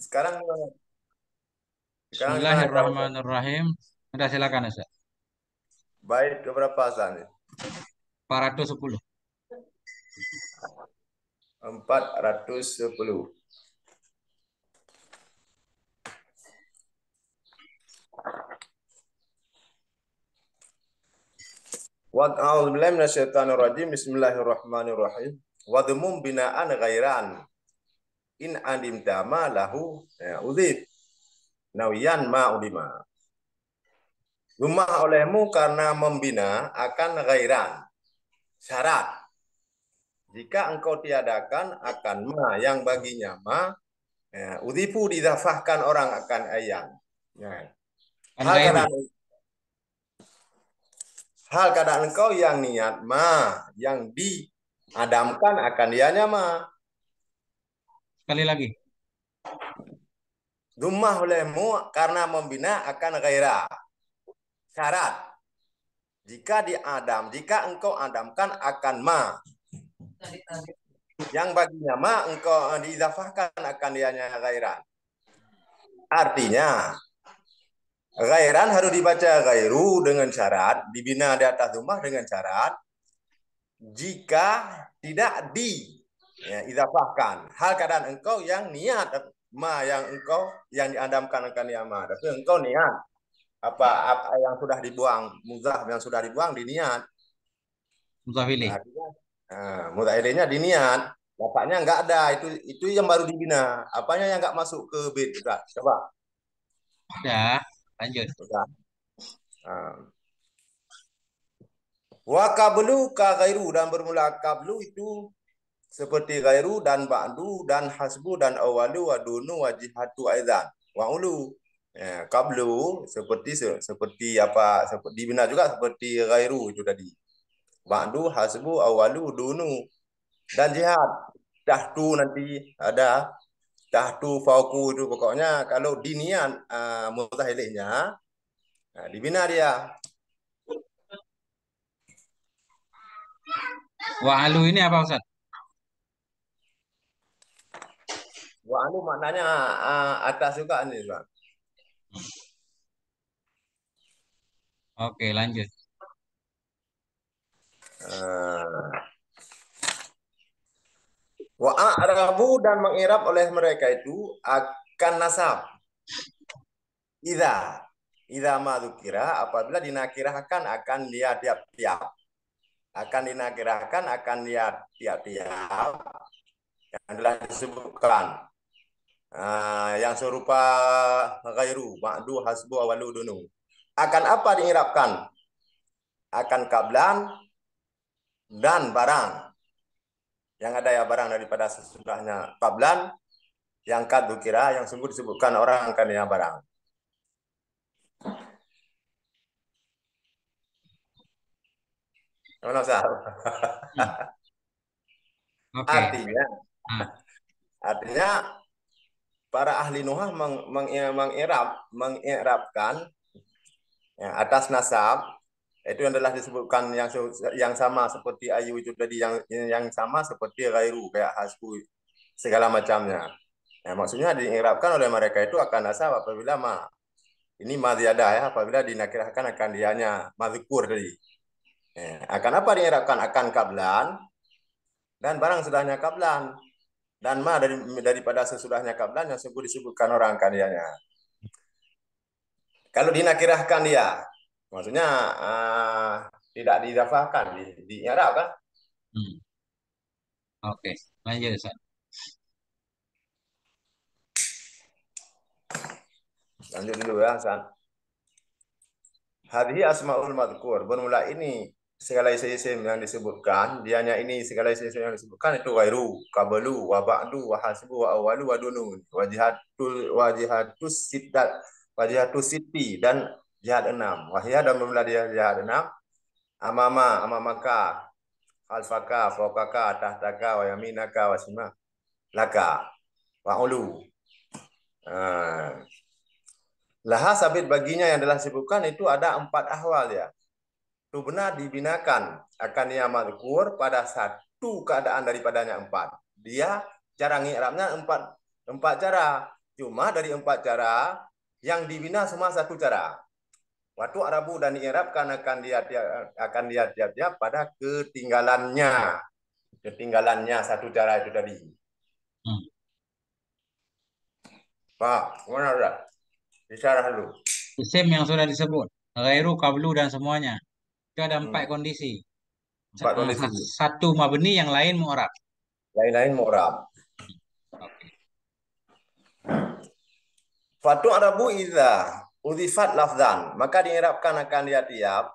sekarang Bismillahirrahmanirrahim. Sudah silakan Ustaz. Baik, berapa Hasan? 410. 410. Wa a'udzu billahi minasyaitonir rajim. Bismillahirrahmanirrahim. Wa dhumum bina'an ghairan in alim dama lahu ya, uzib nawiyan ma ulima. rumah olehmu karena membina akan gairan. Syarat. Jika engkau tiadakan akan ma yang baginya ma ya, udhifu didafahkan orang akan ayam. Ya. Hal keadaan, hal keadaan engkau yang niat ma yang diadamkan akan dianya ma Sekali lagi. Rumah olehmu karena membina akan gairah. Syarat. Jika di Adam, jika engkau Adamkan akan ma. Yang baginya ma engkau diizafahkan akan dianya gairah. Artinya, Gairan harus dibaca gairu dengan syarat, dibina di atas rumah dengan syarat. Jika tidak di ya idafahkan hal keadaan engkau yang niat ma yang engkau yang diadamkan akan yang ma tapi engkau niat apa, apa yang sudah dibuang muzah yang sudah dibuang di niat muzah ini nah, di niat bapaknya nggak ada itu itu yang baru dibina apanya yang nggak masuk ke bed juga coba ya lanjut sudah nah. Wa kablu ka ghairu dan bermula kablu itu seperti gairu dan ba'du dan hasbu dan awalu wa dunu wa jihatu aizan wa ulu ya, kablu seperti seperti apa seperti dibina juga seperti gairu itu tadi ba'du hasbu awalu dunu dan jihad tahtu nanti ada tahtu fauku itu pokoknya kalau dinian uh, ah, mutahilihnya nah, dibina dia Wa'alu ini apa Ustaz? Wa anu maknanya uh, ah, atas juga ini, Pak. Oke, lanjut. Uh, wa a'rabu dan mengirap oleh mereka itu akan nasab. Ida. Ida madukira, apabila dinakirahkan akan dia tiap-tiap. Akan dinakirahkan akan dia tiap-tiap. Yang telah disebutkan. Ah, yang serupa ghairu, ma'du, hasbu, awalu, dunu. Akan apa diirapkan? Akan kablan dan barang. Yang ada ya barang daripada sesudahnya kablan, yang kadu kira, yang sungguh disebutkan orang akan ya barang. Mana Ustaz? Hmm. Okay. Artinya, hmm. artinya para ahli nuhah meng, mengirap ya, mengirab, ya, atas nasab itu yang telah disebutkan yang yang sama seperti ayu itu tadi yang yang sama seperti gairu kayak hasbu segala macamnya. ya, maksudnya diirapkan oleh mereka itu akan nasab apabila ma ini ada ya apabila dinakirahkan akan dianya mazkur tadi. Ya, akan apa diirapkan akan kablan dan barang sudahnya kablan dan ma dari, daripada sesudahnya kablan yang sebut disebutkan orang kandianya. Iya. Kalau dinakirahkan dia, maksudnya uh, tidak didafahkan, di, kan? Hmm. Oke, okay. lanjut Ustaz. Lanjut dulu ya, Ustaz. Hadhi asmaul madhkur. Bermula ini segala isim-isim yang disebutkan, dianya ini segala isim-isim yang disebutkan itu wairu, kabalu, wa wahasibu wa hasbu, awalu, wa wajihatul, wajihatus sidat, wajihatus siti, dan jihad enam. wahiyah dan bermula dia jihad enam. Amama, amamaka, alfaka, fokaka, tahtaka, wayaminaka, wasima, laka, wa'ulu. Uh, ah. Laha sabit baginya yang telah disebutkan itu ada empat ahwal ya. Tu benar dibinakan akan ia madkur pada satu keadaan daripadanya empat. Dia cara ngirapnya empat empat cara. Cuma dari empat cara yang dibina semua satu cara. Waktu Arabu dan diirapkan akan dia akan dia tiap-tiap pada ketinggalannya. Ketinggalannya satu cara itu tadi. Hmm. Pak, mana Ustaz? Disyarah dulu. Isim yang sudah disebut. Gairu Kablu dan semuanya itu ada hmm. empat hmm. kondisi. Empat satu, kondisi. Satu mabni, yang lain mu'rab. Lain-lain mu'rab. Okay. Fatu Arabu Iza udhifat lafzan, maka diharapkan akan dia tiap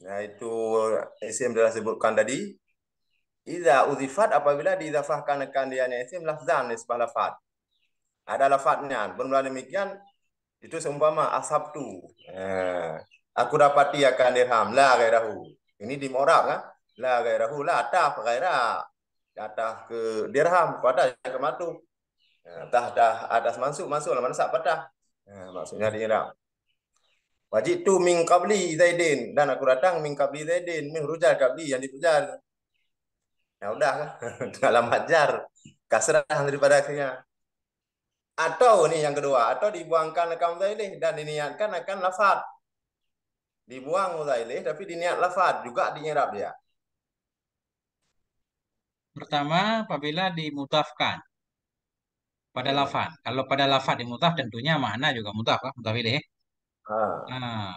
yaitu isim telah sebutkan tadi. Iza udhifat apabila diizafahkan akan dia isim lafzan nisbah lafad. Ada lafadnya. Bermula demikian itu seumpama asabtu. Eh. aku dapati akan dirham la gairahu. Ini di Morab kan? La gairahu la atas gairah. Atas ke dirham kepada ke matu. Ya, atas dah ada masuk masuk mana sak patah. Ya, maksudnya di Iraq. Wajib tu min qabli Zaidin dan aku datang min qabli Zaidin min rujal qabli yang dipujar. Ya udah kan? Dalam hajar kasrah daripada akhirnya. Atau ni yang kedua, atau dibuangkan kaum Zaidin dan diniatkan akan lafaz dibuang muzailih tapi diniat lafad juga dinyerap dia. Pertama, apabila dimutafkan pada hmm. lafad. Kalau pada lafad dimutaf tentunya makna juga mutaf Lah, mutaf ilih. Ah. Nah,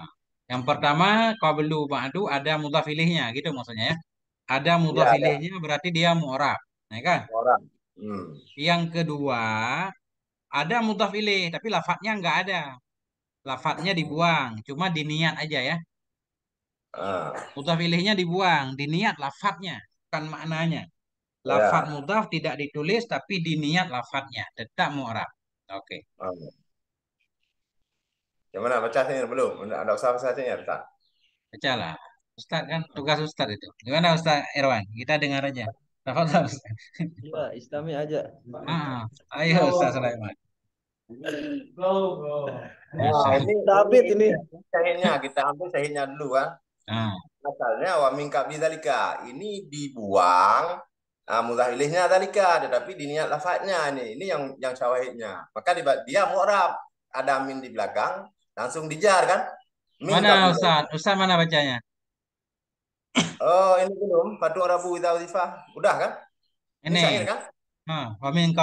yang pertama qablu ba'du ada mutaf ilihnya gitu maksudnya ya. Ada mutaf ya, ilihnya berarti dia mu'rab, ya kan? Mu'rab. Hmm. Yang kedua, ada mutaf ilih tapi lafadznya nggak ada. Lafatnya dibuang, cuma diniat aja ya. Uh. Ah. pilihnya dibuang, diniat lafadznya, bukan maknanya. Ya. Lafadz yeah. tidak ditulis tapi diniat lafadznya, tetap mu'rab. Oke. Okay. Ah. Gimana, baca sini belum? Ada usaha baca sini ya, Ustaz? Bacalah. Ustaz kan tugas Ustaz itu. Gimana Ustaz Irwan? Kita dengar aja. Tafadhal Ustaz. Iya, istami aja. Ah, ayo Ustaz Sulaiman. Go, go. Nah, ini sabit ini. Sahihnya kita ambil sahihnya dulu kan. Ah. Asalnya wa min dalika ini dibuang uh, mudahilihnya dalika tetapi diniat lafadznya ini ini yang yang syawahidnya. Maka dia, dia mu'rab ada min di belakang langsung dijar kan. Min mana Ustaz? Ustaz mana bacanya? Oh, ini belum. Fatu Rabu Ida Udifah. Udah kan? Ini. Ini sahih kan? Ha, nah, wa min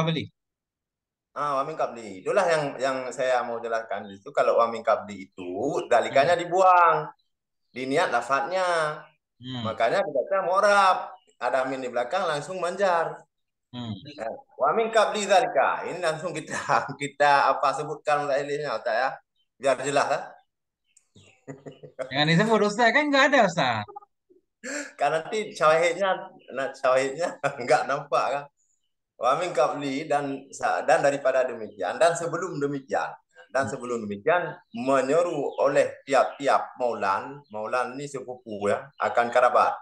Ah, Wamin Kabli. Itulah yang yang saya mau jelaskan itu kalau Wamin Kabli itu dalikannya hmm. dibuang. Diniat lafadznya. Hmm. Makanya dibaca morab. Ada min di belakang langsung manjar. Hmm. Eh, nah, Wamin Kabli dalika. Ini langsung kita kita apa sebutkan lainnya Ustaz ya. Biar jelas ya. Jangan disebut Ustaz kan enggak ada Ustaz. Karena nanti syawahidnya, nah, syawahidnya enggak nampak kan. Wa min qabli dan dan daripada demikian dan sebelum demikian dan hmm. sebelum demikian menyeru oleh tiap-tiap maulan maulan ini sepupu ya akan karabat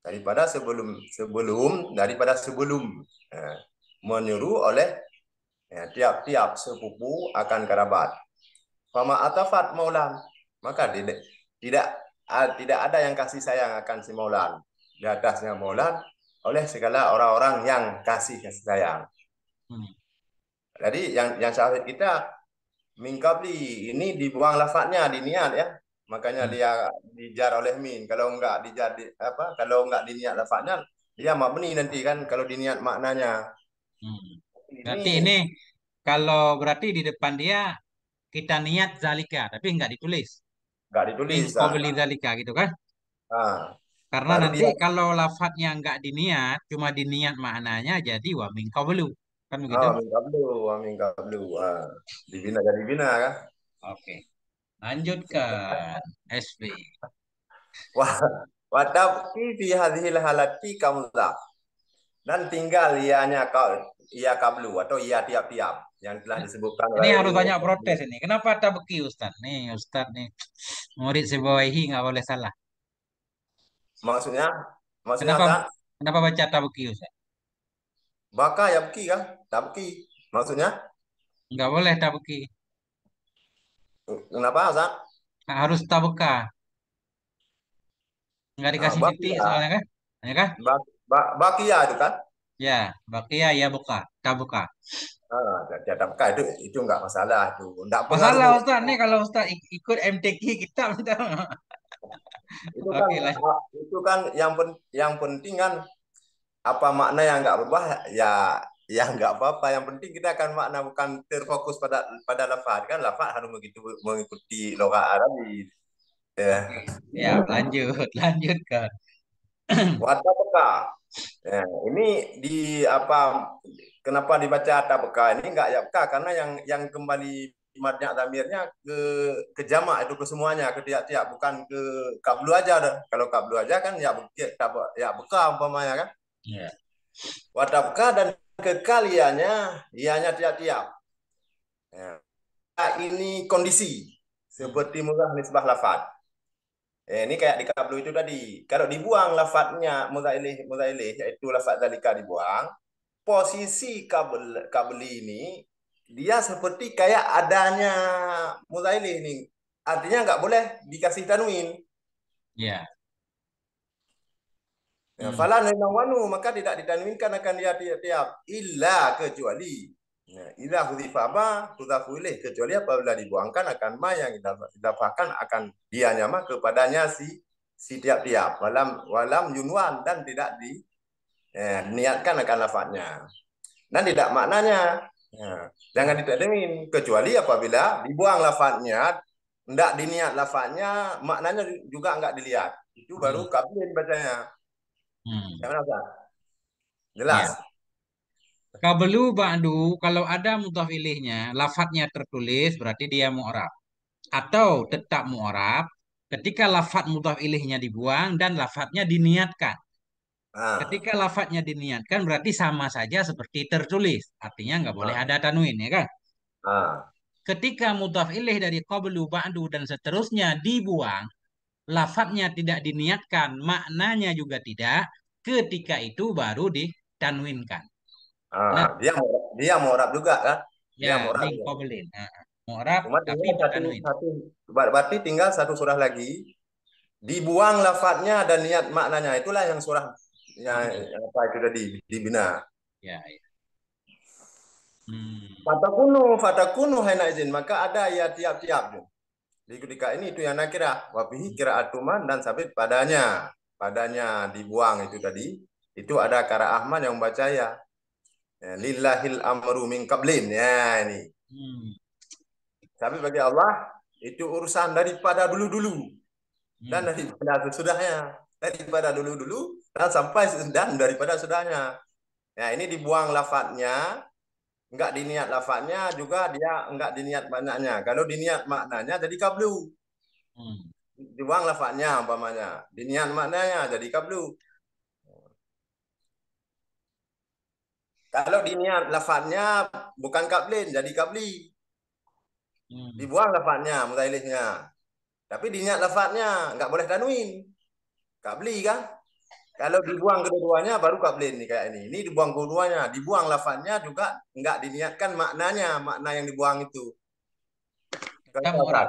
daripada sebelum sebelum daripada sebelum eh, menyeru oleh ya, tiap-tiap eh, sepupu akan karabat fama atafat maulan maka tidak tidak ah, tidak ada yang kasih sayang akan si maulan di atasnya maulan oleh segala orang-orang yang kasih kasih sayang. Hmm. Jadi yang yang syahid kita mingkabli ini dibuang lafadznya di niat ya. Makanya hmm. dia dijar oleh min. Kalau enggak dijar di, apa kalau enggak diniat lafadznya dia makni nanti kan kalau diniat maknanya. Hmm. Berarti ini, ini kalau berarti di depan dia kita niat zalika tapi enggak ditulis. Enggak ditulis. Mingkabli ah. zalika gitu kan? Ah. Karena Baru nanti kalau lafadznya enggak diniat, cuma diniat maknanya jadi wa min qablu. Kan ah, begitu? Wa min qablu, wa min qablu. Ah, dibina jadi dibina, kan? Oke. Okay. Lanjutkan SB. Wah, wa tabqi fi hadhihi halati kamza. Dan tinggal ianya kau ia kablu atau ia tiap-tiap yang telah disebutkan. Ini harus banyak protes ini. Kenapa tabki Ustaz? Nih Ustaz nih murid sebawahi nggak boleh salah. Maksudnya, maksudnya kenapa, tak? kenapa baca tabuki Ustaz? Baka ya buki kan? Tabuki. Maksudnya? Enggak boleh tabuki. Kenapa Ustaz? Harus tabuka. Enggak dikasih nah, titik soalnya kan? Ya kan? Ba ba bakia itu kan? Ya, bakia ya buka, tabuka. Ah, dia tabuka itu itu enggak masalah itu. Enggak masalah Ustaz nih kalau Ustaz ikut MTQ kita Ustaz itu kan okay, itu kan yang pen, yang penting kan apa makna yang nggak berubah ya ya nggak apa-apa yang penting kita akan makna bukan terfokus pada pada lafaz kan lafaz harus begitu mengikuti loga Arabi ya ya lanjut lanjutkan watabeka ya, ini di apa kenapa dibaca tabeka ini nggak yapka karena yang yang kembali madnya tamirnya ke ke jama'ah itu ke semuanya ke tiap-tiap bukan ke kablu aja dah. Kalau kablu aja kan ya bukit ya beka umpamanya kan. Yeah. Ya. Watabka dan kekaliannya ianya tiap-tiap. Ya. Nah, ini kondisi seperti murah nisbah lafad. Eh, ini kayak di kablu itu tadi. Kalau dibuang lafadnya muzailih muzailih yaitu lafad zalika dibuang, posisi kabel kabeli ini dia seperti kayak adanya mutailih ini. Artinya nggak boleh dikasih tanwin. Iya. Yeah. Ya, hmm. Fala nawanu maka tidak ditanwinkan akan dia tiap-tiap illa kecuali Nah, ya, ila ma hudhafu ilaih kecuali apabila dibuangkan akan ma yang didapatkan akan dia ma kepadanya si si tiap-tiap walam walam yunwan dan tidak di eh, niatkan akan lafadznya. Dan tidak maknanya Nah, jangan ditadmin kecuali apabila dibuang lafadznya, tidak diniat lafadznya, maknanya juga enggak dilihat. Itu baru hmm. kabin bacanya. Hmm. apa? Jelas. Ya. Kabelu ba'du kalau ada mutaf ilihnya, lafadznya tertulis berarti dia mu'rab. Atau tetap mu'rab ketika lafadz mutaf ilihnya dibuang dan lafadznya diniatkan. Ah. Ketika lafadznya diniatkan berarti sama saja seperti tertulis. Artinya nggak boleh ah. ada tanwin ya kan? Ah. Ketika mutaf ilih dari qablu ba'du dan seterusnya dibuang, lafadznya tidak diniatkan, maknanya juga tidak, ketika itu baru ditanwinkan. Ah, nah, dia dia mu'rab juga kan? Dia ya, mu'rab. Dia qablin. Ah, mu'rab tapi tanwin. Satu, berarti tinggal satu surah lagi dibuang lafadznya dan niat maknanya itulah yang surah ya, yang apa itu tadi dibina. Ya, ya. Hmm. fata kuno hena izin. Maka ada ya tiap-tiap. Di ketika ini itu yang nakira. Wabihi kira atuman dan sabit padanya. Padanya dibuang itu tadi. Itu ada kara Ahmad yang membaca ya. ya. Lillahil amru min kablin. Ya ini. Hmm. Tapi bagi Allah itu urusan daripada dulu-dulu. Hmm. Dan daripada sesudahnya daripada dulu-dulu dan sampai dan daripada sudahnya. ya ini dibuang lafadznya, enggak diniat lafadznya juga dia enggak diniat maknanya. Kalau diniat maknanya jadi kablu. Hmm. Dibuang lafadznya umpamanya, diniat maknanya jadi kablu. Kalau diniat lafadznya bukan kablin, jadi kabli. Hmm. Dibuang lafadznya, mutailisnya. Tapi diniat lafadznya, enggak boleh tanwin. Kak beli kan? Kalau dibuang kedua-duanya baru kak beli ini kayak ini. Ini dibuang keduanya, dibuang lafannya juga enggak diniatkan maknanya, makna yang dibuang itu. Kaifah.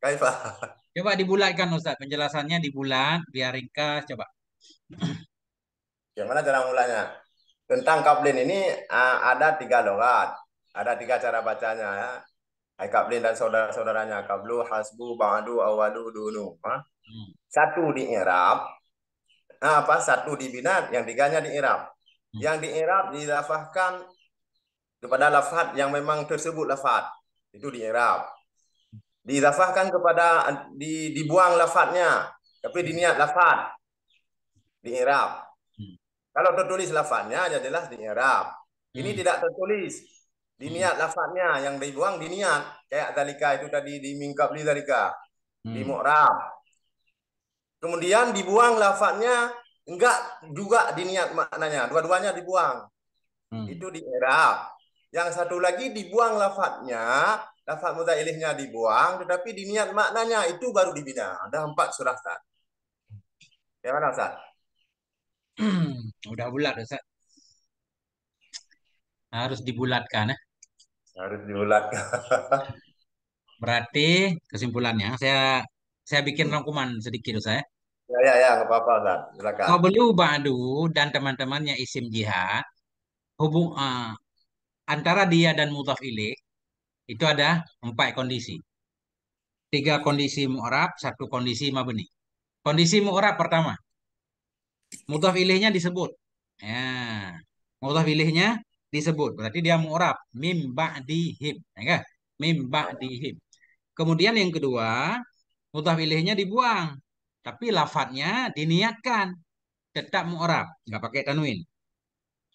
Kaifah. Coba dibulatkan Ustaz, penjelasannya dibulat biar ringkas coba. Gimana cara mulanya? Tentang kaplin ini ada tiga logat, ada tiga cara bacanya ya. Hai kaplin dan saudara-saudaranya, kablu, hasbu, bangadu, awadu, dunu. Ha? Hmm. Satu di Irab, apa satu di binat, yang tiganya di Irab. Hmm. Yang di Irab dilafahkan kepada lafad yang memang tersebut lafad. Itu di Irab. Dilafahkan kepada, di, dibuang lafadnya. Tapi hmm. diniat lafad. Di Irab. Kalau tertulis lafadnya, ya jelas di Irab. Ini tidak tertulis diniat niat yang dibuang diniat kayak zalika itu tadi di mingkap di zalika di mu'rab Kemudian dibuang lafadznya enggak juga diniat maknanya. Dua-duanya dibuang. Hmm. Itu di Arab. Yang satu lagi dibuang lafadznya, lafaz muzailihnya dibuang, tetapi diniat maknanya itu baru dibina. Ada empat surah Ustaz. Ya mana Ustaz? Udah bulat Ustaz. Harus dibulatkan ya. Eh? Harus dibulatkan. Berarti kesimpulannya saya saya bikin rangkuman sedikit saya. Ya, ya, ya, nggak apa-apa Ustaz. Silakan. Qablu Ba'du dan teman-temannya isim jihad hubung uh, antara dia dan mutaf itu ada empat kondisi. Tiga kondisi mu'rab, satu kondisi mabni. Kondisi mu'rab pertama. Mutaf ilaihnya disebut. Ya. Mutaf disebut. Berarti dia mu'rab. Mim dihim Ya, kan? Mim ba'dihim. Kemudian yang kedua, mutawilihnya dibuang. Tapi lafadznya diniatkan. Tetap mu'rab. Nggak pakai tanwin.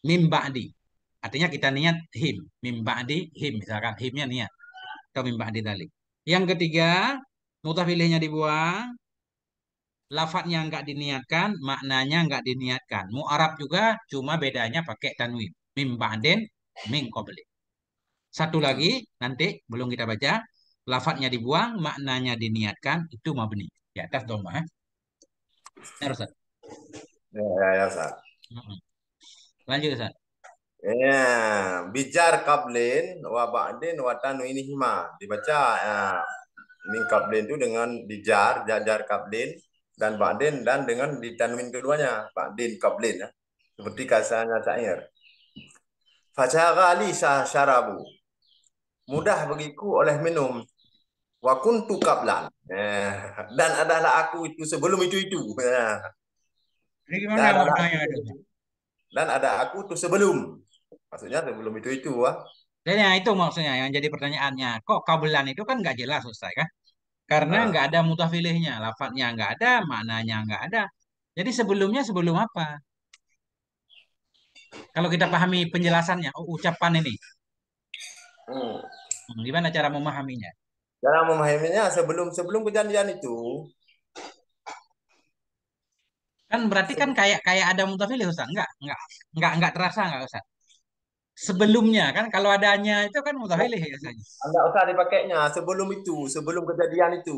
Mimba di. Artinya kita niat him. Mimba di him. Misalkan himnya niat. Atau mimba di dalik. Yang ketiga, mutawilihnya dibuang. Lafadznya nggak diniatkan. Maknanya nggak diniatkan. Mu'rab juga cuma bedanya pakai tanwin. Mim den min Satu lagi nanti belum kita baca Lafadznya dibuang, maknanya diniatkan, itu mabni. Di atas doma. Eh? Ya, Ustaz. Ya, ya, ya, Ustaz. Lanjut, Ustaz. Ya, bijar kablin wa ba'din wa tanwinihima. Dibaca ya, min kablin itu dengan bijar, jajar kablin dan ba'din dan dengan ditanwin keduanya. Ba'din kablin ya. Seperti kasanya syair. sah syarabu mudah bagiku oleh minum wa kuntu qablan eh, dan adalah aku itu sebelum itu itu dan, dan ada aku itu sebelum maksudnya sebelum itu itu wah dan nah, yang itu maksudnya yang jadi pertanyaannya kok kabelan itu kan nggak jelas selesai kan karena nah. nggak nah. ada mutafilihnya lafadznya nggak ada maknanya nggak ada jadi sebelumnya sebelum apa kalau kita pahami penjelasannya oh, ucapan ini hmm. Gimana cara memahaminya? Cara memahaminya sebelum sebelum kejadian itu. Kan berarti kan kayak kayak ada mutafil Ustaz. Enggak, enggak, enggak enggak terasa enggak Ustaz. Sebelumnya kan kalau adanya itu kan ya biasanya. Enggak usah dipakainya sebelum itu, sebelum kejadian itu.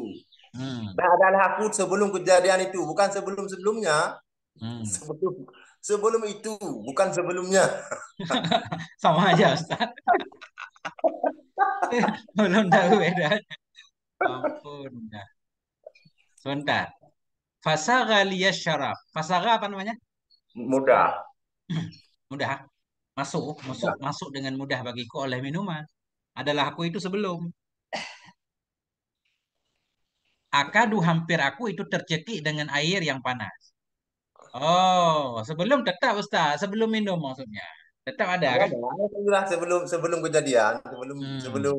Hmm. Nah, ada adalah aku sebelum kejadian itu, bukan sebelum-sebelumnya. Hmm. Sebelum sebelum itu, bukan sebelumnya. Sama aja, Ustaz. belum tahu bedanya. Ampun, dah. Sebentar. Fasaga liya syaraf. Fasaga apa namanya? Mudah. mudah. Masuk, masuk, mudah. masuk dengan mudah bagiku oleh minuman. Adalah aku itu sebelum. Akadu hampir aku itu tercekik dengan air yang panas. Oh, sebelum tetap Ustaz, sebelum minum maksudnya. Tetap ada kan? ya, Sebelum sebelum kejadian, sebelum hmm. sebelum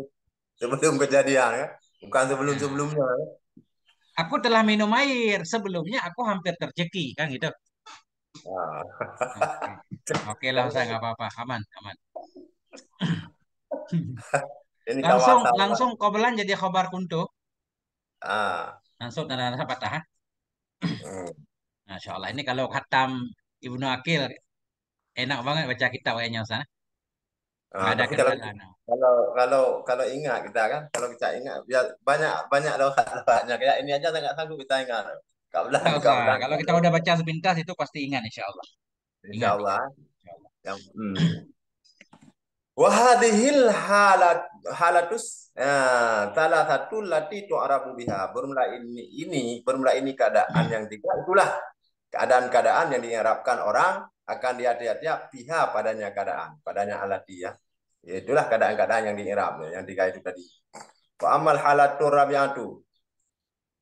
sebelum kejadian ya Bukan sebelum sebelumnya. ya. Aku telah minum air. Sebelumnya aku hampir terjeki kan gitu. Ah. Oke okay. lah, saya nggak apa-apa, aman, aman. Ini langsung kawasan, langsung kobelan jadi khobar kuntu. Ah. Langsung tanda tanda patah. Nah, Allah ini kalau khatam Ibnu Akil enak banget baca kitab kayaknya Ustaz. Ah, ada kalau, kalau kalau kalau ingat kita kan kalau kita ingat biar banyak banyak lorat-loratnya kayak ini aja enggak sanggup kita ingat kak belang, kak belang. kalau kita udah baca sepintas itu pasti ingat insyaallah insyaallah yang hmm. halat halatus ya, salah satu lati Arabu biha. Bermula ini ini bermula ini keadaan yang tiga itulah keadaan-keadaan yang diharapkan orang akan dihati-hati pihak padanya keadaan, padanya alat dia. Ya, itulah keadaan-keadaan yang diirab, ya, yang tiga itu tadi. Wa amal halatur rabiatu.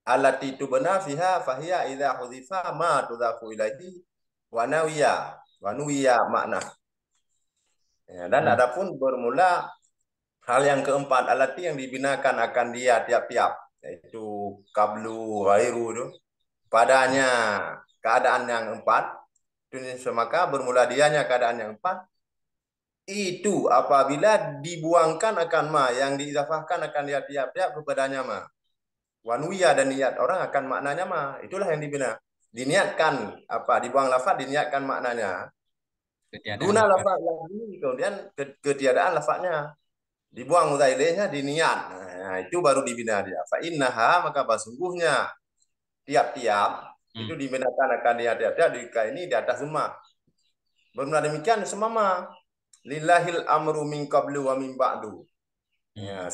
Alat itu benar fiha fahiya idha hudzifa ma tudzafu ilaihi wa nawiya wa nuwiya makna. Ya, dan hmm. adapun bermula hal yang keempat alat yang dibinakan akan dia tiap-tiap yaitu kablu wairu itu padanya keadaan yang empat dunia maka bermula dianya keadaan yang empat itu apabila dibuangkan akan ma yang diizafahkan akan dia tiap-tiap kepadanya ma wanuya dan niat orang akan maknanya ma itulah yang dibina diniatkan apa dibuang lafaz diniatkan maknanya ketiadaan guna lafaz lagi kemudian ketiadaan lafaznya dibuang mutailehnya diniat nah, itu baru dibina dia fa innaha maka sungguhnya tiap-tiap Hmm. Itu dibedakan akan di ada ada di ini di atas semua. Bermula demikian semama. Lillahil amru min qablu wa min ba'du. Hmm. Ya,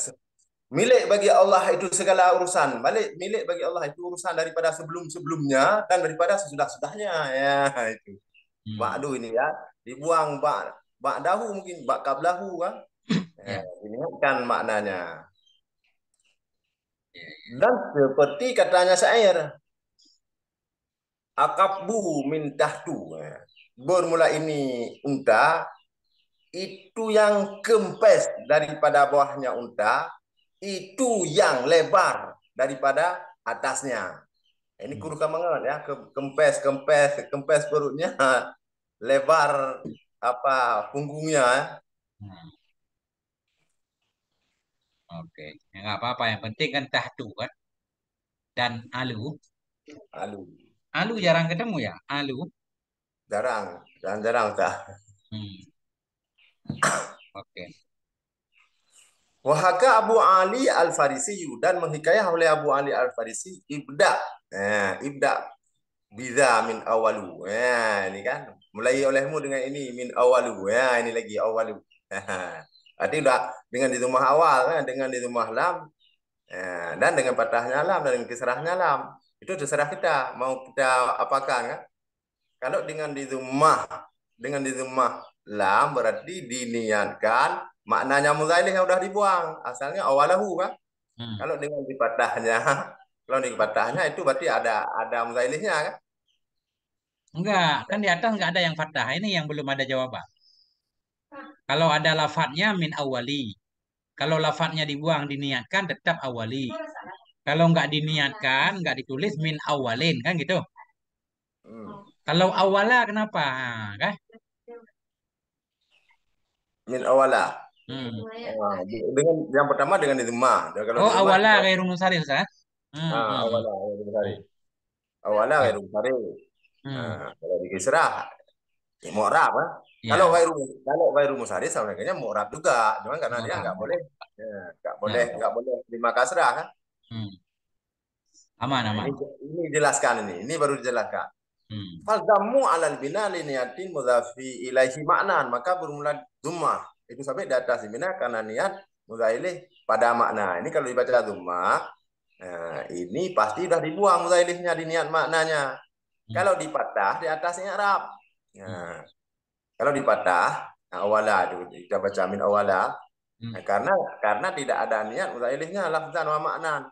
milik bagi Allah itu segala urusan. Balik milik bagi Allah itu urusan daripada sebelum-sebelumnya dan daripada sesudah-sudahnya. Ya, itu. Hmm. Ba'du ini ya, dibuang ba' ba'dahu mungkin ba' qablahu kan. Hmm. Ya, ini kan maknanya. Ya, ya. Dan seperti katanya syair, Akabu min dahdu. Bermula ini unta itu yang kempes daripada bawahnya unta itu yang lebar daripada atasnya. Ini guru hmm. kamangan ya, kempes, kempes, kempes perutnya, lebar apa punggungnya. Ya. Hmm. Oke, ya nggak apa-apa. Yang penting kan tahtu kan dan alu. Alu. Alu jarang ketemu ya? Alu? Jarang, jarang-jarang tak. Hmm. Oke. Okay. Wahaka Abu Ali Al Farisi dan menghikayah oleh Abu Ali Al Farisi ibda, Eh, ibda bida min awalu, Eh, ini kan mulai olehmu dengan ini min awalu, eh, ini lagi awalu. Arti artinya udah dengan di rumah awal kan, dengan di rumah lam, Eh, dan dengan patahnya lam dan dengan kisrahnya lam. Itu terserah kita mau kita apakan kan. Kalau dengan di rumah dengan di rumah lam berarti diniatkan maknanya muzailih yang sudah dibuang. Asalnya awalahu kan. Hmm. Kalau dengan dipatahnya, kalau dipatahnya itu berarti ada ada muzailihnya kan? Enggak, kan di atas enggak ada yang fathah. Ini yang belum ada jawaban. Kalau ada lafadznya min awali. Kalau lafadznya dibuang diniatkan tetap awali. Kalau nggak diniatkan, nggak ditulis min awalin kan gitu. Hmm. Kalau awala kenapa? Ah, kan? Min awala. Hmm. Ah, dengan yang pertama dengan idma. Kalau oh, awala kayak rumus sari Ustaz. Kan? Hmm. Ah, hmm. awala kayak rumus sari. Awala kayak rumus sari. Hmm. Nah, kalau di Kisra ya, mu'rab ha? Kan? Ya. Kalau rumus kalau rumus sari sebenarnya mu'rab juga, cuma karena dia enggak boleh ya, enggak ya. boleh enggak ya. boleh lima kasrah kan. Hmm. Aman, nah, aman. Ini, ini dijelaskan ini. Ini baru dijelaskan. Hmm. Faldamu alal bina liniatin muzafi ilaihi maknaan. Maka bermula duma. Itu sampai di atas bina nah, karena niat muzailih pada makna. Ini kalau dibaca duma, nah, eh, ini pasti sudah dibuang muzailihnya di niat maknanya. Hmm. Kalau dipatah di atasnya Arab. Nah, hmm. Kalau dipatah nah, awala itu kita baca min awala. Hmm. Nah, karena karena tidak ada niat muzailihnya lafzan wa maknan.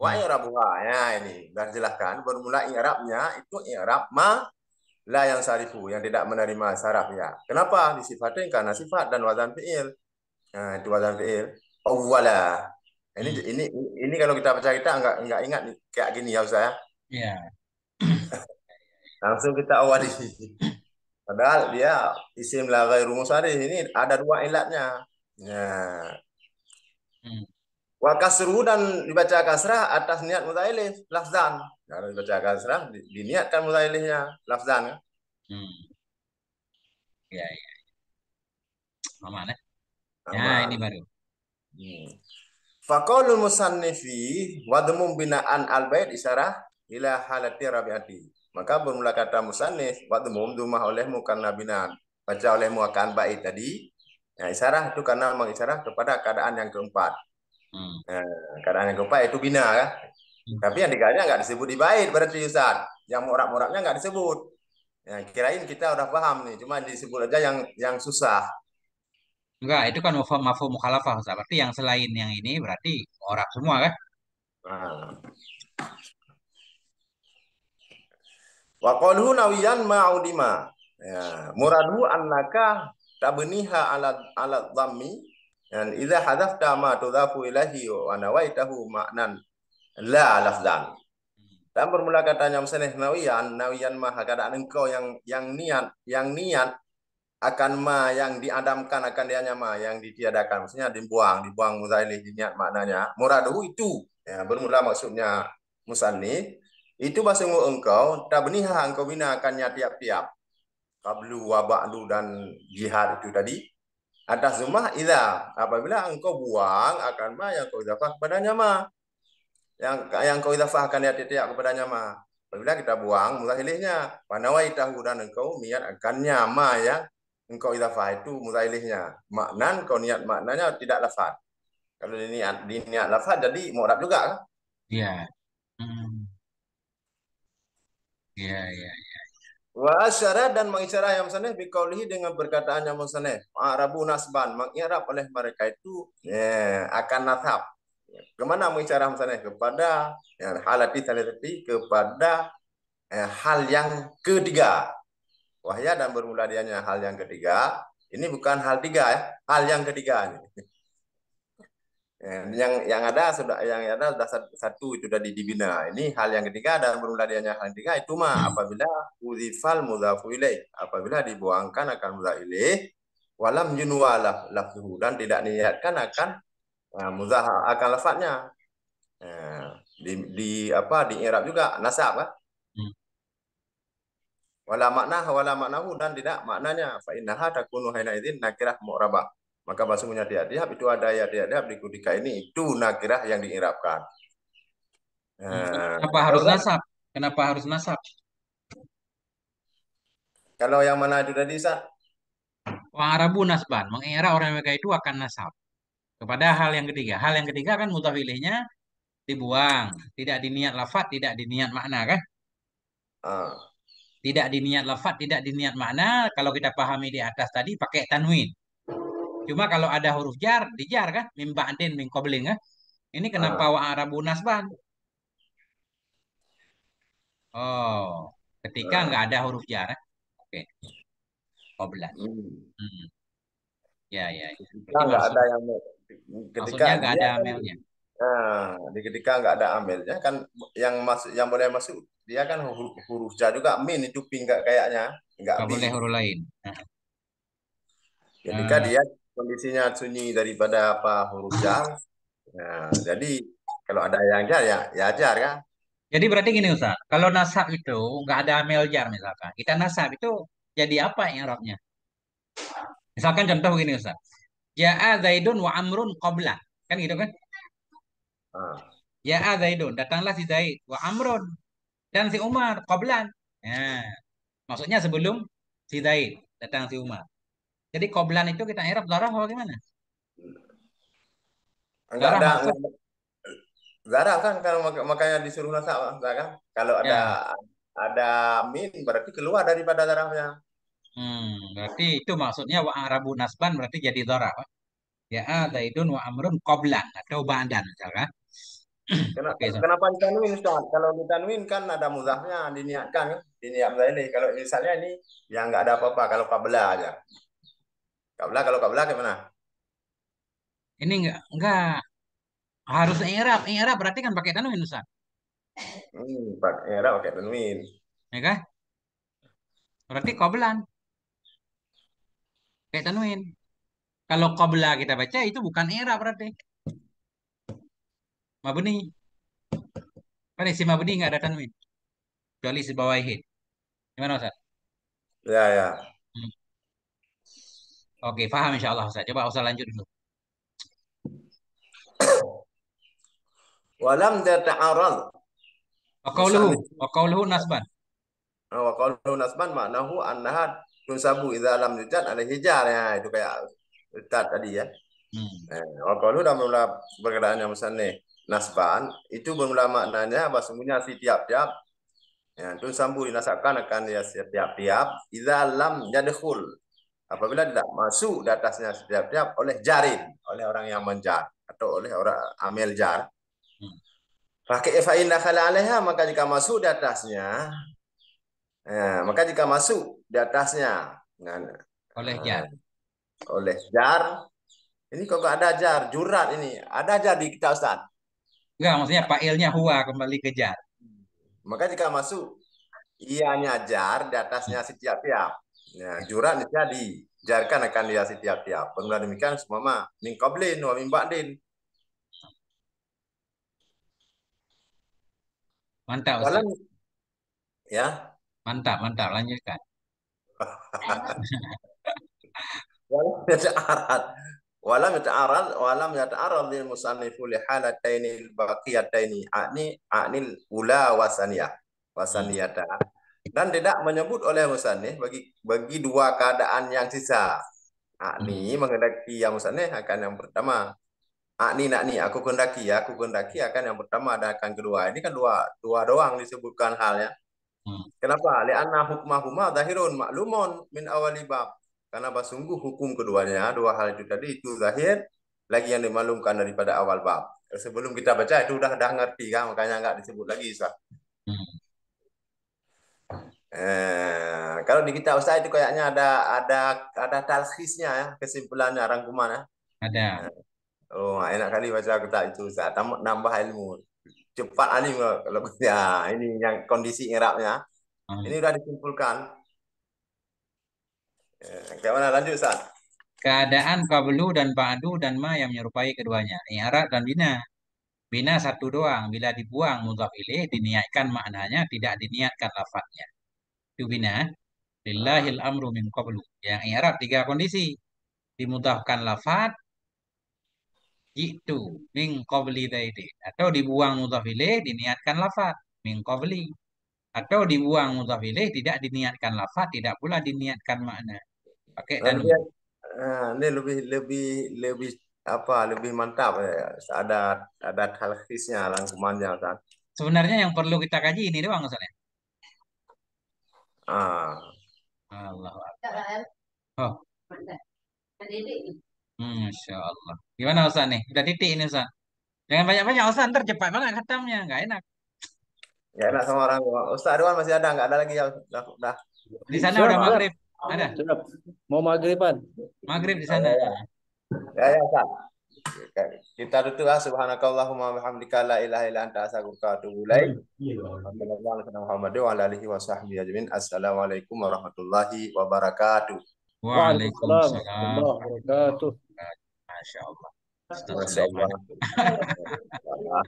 Wa hmm. i'rabuha. Ya ini dan jelaskan bermula i'rabnya itu i'rab ma la yang sarifu yang tidak menerima saraf ya. Kenapa disifatin karena sifat dan wazan fiil. Nah, itu wazan fiil. Awwala. Ini hmm. ini ini kalau kita baca kita enggak enggak ingat kayak gini ya Ustaz ya. Iya. Langsung kita awali. Padahal dia isim la ghairu musarih ini ada dua ilatnya. Ya. Hmm. Wa kasru dan dibaca kasrah atas niat mutailif, lafzan. Kalau dibaca kasrah, diniatkan mutailifnya, lafzan. Kan? Hmm. Ya, ya. Mama, nah, ya, eh? ya ini baru. Hmm. Fakolul musannifi wa bina'an al-bait isyarah ila halati rabiati. Maka bermula kata musannif wadumum dumah oleh olehmu karena binaan. Baca olehmu akan bait tadi. Nah, isyarah itu karena mengisyarah kepada keadaan yang keempat. Karena hmm. eh, kadang yang kupai itu bina kan. Hmm. Tapi yang dikalnya nggak disebut di bait berarti Ustaz. Yang murab muraknya nggak disebut. Ya, kirain kita udah paham nih, cuma disebut aja yang yang susah. Enggak, itu kan mafhum mafhum mukhalafah Ustaz. Berarti yang selain yang ini berarti orang semua kan? Ah. Wa qaluhu nawiyan ma'udima. Ya, muradu annaka tabniha ala ala dhammi dan idza hadzafta ma tudzafu ilahi wa nawaitahu ma'nan la lafzan. Dan bermula katanya misalnya nawiyan, nawiyan mah keadaan engkau yang yang niat, yang niat akan ma yang diadamkan akan dianya ma yang ditiadakan maksudnya dibuang dibuang muzailih niat maknanya muraduhu itu ya, bermula maksudnya musanni itu bahasa engkau tabniha engkau bina akannya tiap-tiap kablu wa ba'lu dan jihad itu tadi Atas zumah idza. Apabila engkau buang akan ma yang kau idafah kepada nyama. Yang yang kau idafahkan ya tidak kepada nyama. Apabila kita buang mudzailihnya, tahu dan engkau niat akan nyama yang engkau idafah itu mudzailihnya. Maknan kau niat maknanya tidak lafaz. Kalau ini diniat niat lafaz jadi mu'rab juga kan? Iya, hmm. iya, iya. iya. Wa asyara dan mengisyarah yang musanif biqaulihi dengan perkataan yang musanif. Arabu nasban mengi'rab oleh mereka itu ya, akan nasab. Kemana mengisyarah musanif kepada ya, halati tadi kepada ya, hal yang ketiga. Wahya dan bermula dianya hal yang ketiga. Ini bukan hal tiga ya, hal yang ketiga ini. Eh, yang yang ada sudah yang ada sudah satu itu dari dibina ini hal yang ketiga dan belum dari yang hal ketiga itu mah apabila udhifal mudhafu ilaih apabila dibuangkan akan mudhaf ilaih walam junwalah lafzuhu dan tidak niatkan akan uh, eh, mudhaf akan lafadznya uh, eh, di, di apa di Arab juga nasab kan hmm. wala makna wala maknahu dan tidak maknanya fa innaha takunu haina idzin nakirah mu'rabah maka masuknya dia diap itu ada ya dia diap di kudika ini itu nakirah yang diirapkan. Nah, Kenapa harus nasab? Kenapa harus nasab? Kalau yang mana itu tadi, Sa? Orang Arabu nasban, mengira orang mereka itu akan nasab. Kepada hal yang ketiga. Hal yang ketiga kan mutafilihnya dibuang. Tidak diniat lafat, tidak diniat makna kan? Uh. Tidak diniat lafat, tidak diniat makna. Kalau kita pahami di atas tadi pakai tanwin. Cuma kalau ada huruf jar, dijar kan? Min ba'din, min qobling ya Ini kenapa ah. uh. wa nasban? Oh, ketika ah. nggak ada huruf jar. Eh? Oke. Okay. Qoblan. Hmm. hmm. Ya, ya. ya. Ketika nggak ada yang ketika maksudnya nggak ada amelnya. Nah, di ketika nggak ada amelnya kan yang masuk yang boleh masuk dia kan huruf huruf jar juga min itu pinggak kayaknya nggak boleh huruf lain. Nah. Ketika uh. dia kondisinya sunyi daripada apa huruf jar. Nah, jadi kalau ada yang jar ya ya jar ya. Jadi berarti gini Ustaz, kalau nasab itu nggak ada amel jar misalkan. Kita nasab itu jadi apa i'rabnya? Misalkan contoh gini Ustaz. Ja'a Zaidun wa Amrun qabla. Kan gitu kan? Ah. A Zaidun, datanglah si Zaid wa Amrun dan si Umar qablan. ya, maksudnya sebelum si Zaid datang si Umar. Jadi koblan itu kita irab darah apa gimana? Enggak ada. Zarah kan kalau makanya disuruh nasab kan. Kalau ada ya. ada min berarti keluar daripada zarahnya. Hmm, berarti itu maksudnya wa arabu nasban berarti jadi zarah. Ya itu wa amrun koblan atau ba'dan misalkan. Kenapa, okay, so. kenapa ditanwin Ustaz? Kalau ditanwin kan ada mudahnya diniatkan Diniat ini. Kalau misalnya ini yang nggak ada apa-apa kalau kabla aja. Kabla kalau kabla gimana? Ini enggak, enggak. Harus i'rab. I'rab berarti kan pakai tanwin, Ustaz. Hmm, pakai i'rab pakai tanwin. Ya kan? Berarti qoblan. pakai tanwin. Kalau qabla kita baca itu bukan i'rab berarti. Mabni. Mana si mabni enggak ada tanwin. Kecuali si bawahin. Gimana, Ustaz? Ya, ya. Oke, paham insya Allah Ustaz. Coba Ustaz lanjut dulu. Walam tata'arad. Wa qawluhu, nasban. Oh, wa nasban maknahu annaha tunsabu idha lam yujad ala hijar ya itu kayak Ustaz tadi ya. Hmm. Eh, wa qawluhu dan mula perkataannya ni. nasban itu bermula maknanya bahasanya si tiap-tiap ya, itu dinasakan akan ya setiap tiap idza lam yadkhul Apabila tidak masuk di atasnya setiap-tiap oleh jarin, oleh orang yang menjar atau oleh orang amil jar. Hmm. Pakai fa'in dakhala alaiha maka jika masuk di atasnya ya, maka jika masuk di atasnya nah, oleh jar. Ah, oleh jar. Ini kok ada jar, jurat ini. Ada jar di kita Ustaz. Enggak, maksudnya fa'ilnya huwa kembali ke jar. Maka jika masuk ianya jar di atasnya setiap tiap Ya, jurang jadi jarkan akan dia setiap-tiap. Pengulang demikian semua mah min qablin wa min ba'din. Mantap. Ustaz. Dalam, ya. Mantap, mantap. Lanjutkan. walam yata'arad walam yata'arad walam yata'arad lil musannifu li halataini al baqiyataini Ini anil ula wasaniyah ta'arad. Dan tidak menyebut oleh Musanih bagi bagi dua keadaan yang sisa. Akni hmm. mengendaki yang Musanih akan yang pertama. Akni nakni aku kendaki ya, aku kendaki akan yang pertama dan akan kedua. Ini kan dua dua doang disebutkan halnya. Hmm. Kenapa? anna hukmahuma zahirun maklumon min awali bab. Karena apa sungguh hukum keduanya, dua hal itu tadi itu zahir lagi yang dimaklumkan daripada awal bab. Sebelum kita baca itu udah udah ngerti kan, makanya nggak disebut lagi Ustaz. Hmm. Eh, kalau di kita usaha itu kayaknya ada ada ada talkhisnya ya, kesimpulannya rangkuman ya. Ada. Eh, oh, enak kali baca kita itu saya Nambah ilmu. Cepat alim kalau ya ini yang kondisi irapnya. Hmm. Ini sudah disimpulkan. Eh, bagaimana lanjut Ustaz? Keadaan kabelu dan ba'du dan ma yang menyerupai keduanya. I'rab dan bina. Bina satu doang. Bila dibuang mudhaf ilih, diniatkan maknanya, tidak diniatkan lafadznya yubina ah. lillahil amru min qablu. Yang i'rab tiga kondisi. Dimudahkan lafad jitu min qabli daidi atau dibuang mudhaf diniatkan lafad min qabli atau dibuang mudhaf tidak diniatkan lafad tidak pula diniatkan makna. Pakai dan Nah, ini ah, lebih lebih lebih apa lebih mantap ya. ya. ada ada langsung rangkumannya kan sebenarnya yang perlu kita kaji ini doang soalnya Ah. Allah. Oh. Masya Allah. Gimana Ustaz nih? Udah titik ini Ustaz. Jangan banyak-banyak Ustaz, ntar cepat banget hatamnya. Nggak enak. Ya enak sama orang Ustaz Arwan masih ada, nggak ada lagi ya. Udah, udah. Di sana Surah, udah maghrib. Ada. Mau maghriban. Maghrib di sana. Ya, ya, Ustaz. Kita tutup ah, bihamdika la ilaha illa anta astaghfiruka wa atubu ilaik. Iya, iya, Assalamualaikum warahmatullahi wabarakatuh. Waalaikumsalam warahmatullahi wabarakatuh.